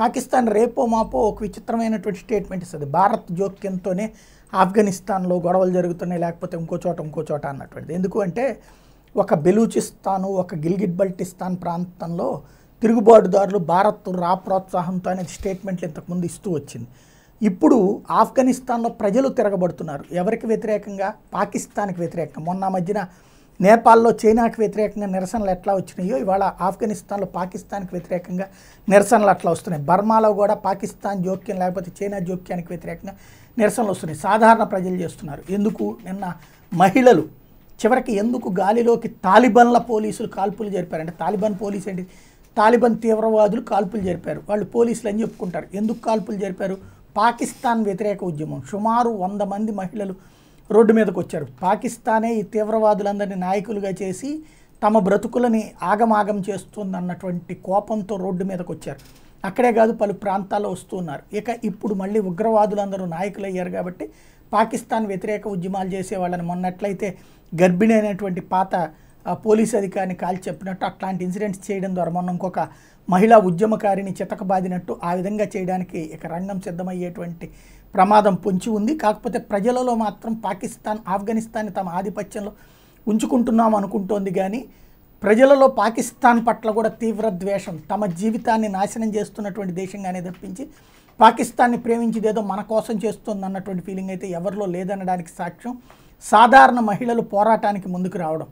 పాకిస్తాన్ రేపో మాపో ఒక విచిత్రమైనటువంటి స్టేట్మెంట్ ఇస్తుంది భారత్ జోక్యంతోనే ఆఫ్ఘనిస్తాన్లో గొడవలు జరుగుతున్నాయి లేకపోతే ఇంకో చోట ఇంకో చోట అన్నటువంటిది ఎందుకు అంటే ఒక బెలూచిస్తాను ఒక గిల్గిట్ బల్టిస్తాన్ ప్రాంతంలో తిరుగుబాటుదారులు భారత్ రా ప్రోత్సాహంతో అనేది స్టేట్మెంట్లు ఇంతకుముందు ఇస్తూ వచ్చింది ఇప్పుడు ఆఫ్ఘనిస్తాన్లో ప్రజలు తిరగబడుతున్నారు ఎవరికి వ్యతిరేకంగా పాకిస్తాన్కి వ్యతిరేకంగా మొన్న మధ్యన నేపాల్లో చైనాకు వ్యతిరేకంగా నిరసనలు ఎట్లా వచ్చినాయో ఇవాళ ఆఫ్ఘనిస్తాన్లో పాకిస్తాన్కి వ్యతిరేకంగా నిరసనలు అట్లా వస్తున్నాయి బర్మాలో కూడా పాకిస్తాన్ జోక్యం లేకపోతే చైనా జోక్యానికి వ్యతిరేకంగా నిరసనలు వస్తున్నాయి సాధారణ ప్రజలు చేస్తున్నారు ఎందుకు నిన్న మహిళలు చివరికి ఎందుకు గాలిలోకి తాలిబన్ల పోలీసులు కాల్పులు జరిపారంటే తాలిబాన్ పోలీసు ఏంటి తాలిబాన్ తీవ్రవాదులు కాల్పులు జరిపారు వాళ్ళు పోలీసులు అని చెప్పుకుంటారు ఎందుకు కాల్పులు జరిపారు పాకిస్తాన్ వ్యతిరేక ఉద్యమం సుమారు వంద మంది మహిళలు రోడ్డు మీదకు వచ్చారు పాకిస్తానే ఈ తీవ్రవాదులందరినీ నాయకులుగా చేసి తమ బ్రతుకులని ఆగమాగం చేస్తుందన్నటువంటి కోపంతో రోడ్డు మీదకు వచ్చారు అక్కడే కాదు పలు ప్రాంతాల్లో వస్తున్నారు ఇక ఇప్పుడు మళ్ళీ ఉగ్రవాదులందరూ నాయకులు అయ్యారు కాబట్టి పాకిస్తాన్ వ్యతిరేక ఉద్యమాలు చేసేవాళ్ళని మొన్నట్లయితే గర్భిణి అయినటువంటి పాత పోలీస్ అధికారిని కాల్ చెప్పినట్టు అట్లాంటి ఇన్సిడెంట్స్ చేయడం ద్వారా మొన్న ఇంకొక మహిళా ఉద్యమకారిని చితకబాదినట్టు ఆ విధంగా చేయడానికి ఇక రంగం సిద్ధమయ్యేటువంటి ప్రమాదం పొంచి ఉంది కాకపోతే ప్రజలలో మాత్రం పాకిస్తాన్ ఆఫ్ఘనిస్తాన్ తమ ఆధిపత్యంలో ఉంచుకుంటున్నాం అనుకుంటోంది కానీ ప్రజలలో పాకిస్తాన్ పట్ల కూడా తీవ్ర ద్వేషం తమ జీవితాన్ని నాశనం చేస్తున్నటువంటి దేశంగానే తప్పించి పాకిస్తాన్ని ప్రేమించిదేదో మన కోసం చేస్తుంది అన్నటువంటి ఫీలింగ్ అయితే ఎవరిలో లేదనడానికి సాక్ష్యం సాధారణ మహిళలు పోరాటానికి ముందుకు రావడం